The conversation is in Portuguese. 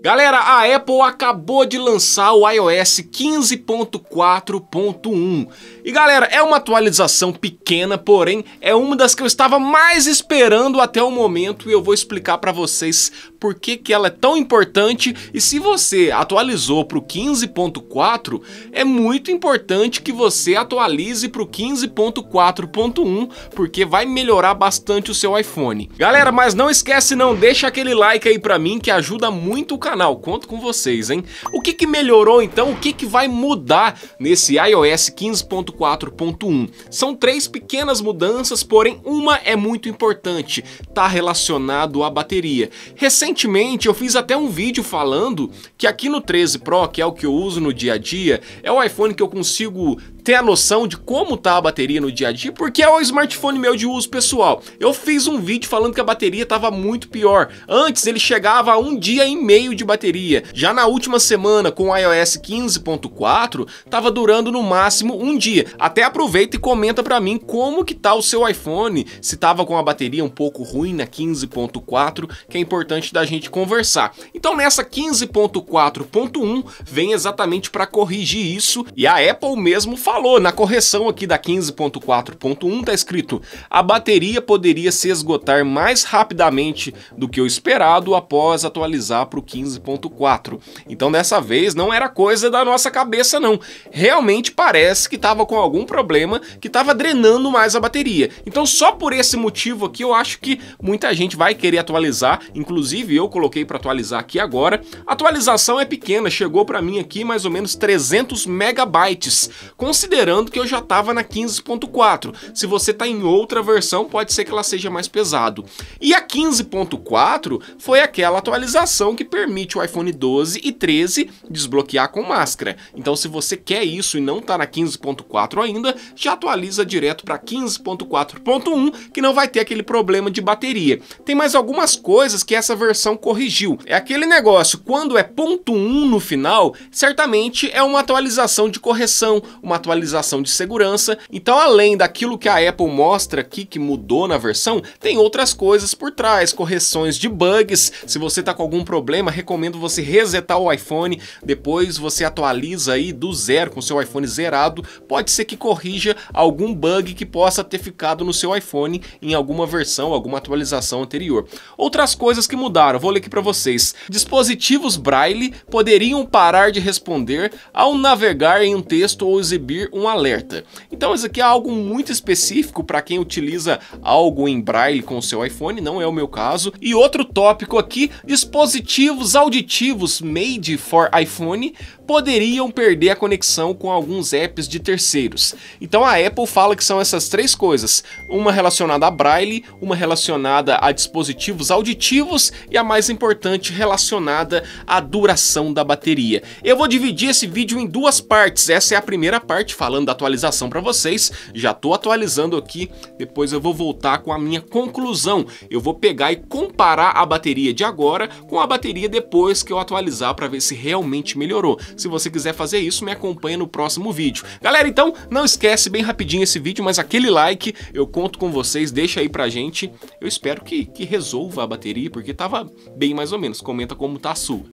Galera, a Apple acabou de lançar o iOS 15.4.1. E galera, é uma atualização pequena, porém é uma das que eu estava mais esperando até o momento e eu vou explicar para vocês por que, que ela é tão importante e se você atualizou para o 15.4, é muito importante que você atualize para o 15.4.1 porque vai melhorar bastante o seu iPhone. Galera, mas não esquece não, deixa aquele like aí para mim que ajuda muito o canal, conto com vocês, hein? O que que melhorou então? O que que vai mudar nesse iOS 15.4? 4.1. São três pequenas mudanças, porém uma é muito importante, está relacionado à bateria. Recentemente eu fiz até um vídeo falando que aqui no 13 Pro, que é o que eu uso no dia a dia, é o iPhone que eu consigo ter a noção de como tá a bateria no dia a dia, porque é o smartphone meu de uso pessoal. Eu fiz um vídeo falando que a bateria estava muito pior. Antes ele chegava a um dia e meio de bateria. Já na última semana com o iOS 15.4, estava durando no máximo um dia até aproveita e comenta para mim como que tá o seu iPhone, se tava com a bateria um pouco ruim na 15.4, que é importante da gente conversar. Então nessa 15.4.1 vem exatamente para corrigir isso e a Apple mesmo falou na correção aqui da 15.4.1 tá escrito: "A bateria poderia se esgotar mais rapidamente do que o esperado após atualizar para o 15.4". Então dessa vez não era coisa da nossa cabeça não. Realmente parece que tava com com algum problema que estava drenando mais a bateria. Então só por esse motivo aqui eu acho que muita gente vai querer atualizar, inclusive eu coloquei para atualizar aqui agora. A atualização é pequena, chegou para mim aqui mais ou menos 300 megabytes, considerando que eu já estava na 15.4. Se você está em outra versão, pode ser que ela seja mais pesado. E a 15.4 foi aquela atualização que permite o iPhone 12 e 13 desbloquear com máscara. Então se você quer isso e não está na 15.4 4 ainda, já atualiza direto para 15.4.1, que não vai ter aquele problema de bateria. Tem mais algumas coisas que essa versão corrigiu. É aquele negócio, quando é ponto .1 no final, certamente é uma atualização de correção, uma atualização de segurança. Então, além daquilo que a Apple mostra aqui que mudou na versão, tem outras coisas por trás, correções de bugs. Se você está com algum problema, recomendo você resetar o iPhone, depois você atualiza aí do zero com seu iPhone zerado. Pode pode ser que corrija algum bug que possa ter ficado no seu iPhone em alguma versão, alguma atualização anterior. Outras coisas que mudaram, vou ler aqui para vocês. Dispositivos Braille poderiam parar de responder ao navegar em um texto ou exibir um alerta. Então isso aqui é algo muito específico para quem utiliza algo em Braille com o seu iPhone, não é o meu caso. E outro tópico aqui, dispositivos auditivos made for iPhone poderiam perder a conexão com alguns apps de terceiros terceiros. Então a Apple fala que são essas três coisas: uma relacionada a braille, uma relacionada a dispositivos auditivos e a mais importante relacionada à duração da bateria. Eu vou dividir esse vídeo em duas partes. Essa é a primeira parte falando da atualização para vocês. Já estou atualizando aqui, depois eu vou voltar com a minha conclusão. Eu vou pegar e comparar a bateria de agora com a bateria depois que eu atualizar para ver se realmente melhorou. Se você quiser fazer isso, me acompanha no próximo vídeo. Galera, então então, não esquece bem rapidinho esse vídeo, mas aquele like, eu conto com vocês, deixa aí pra gente. Eu espero que, que resolva a bateria, porque tava bem mais ou menos. Comenta como tá a sua.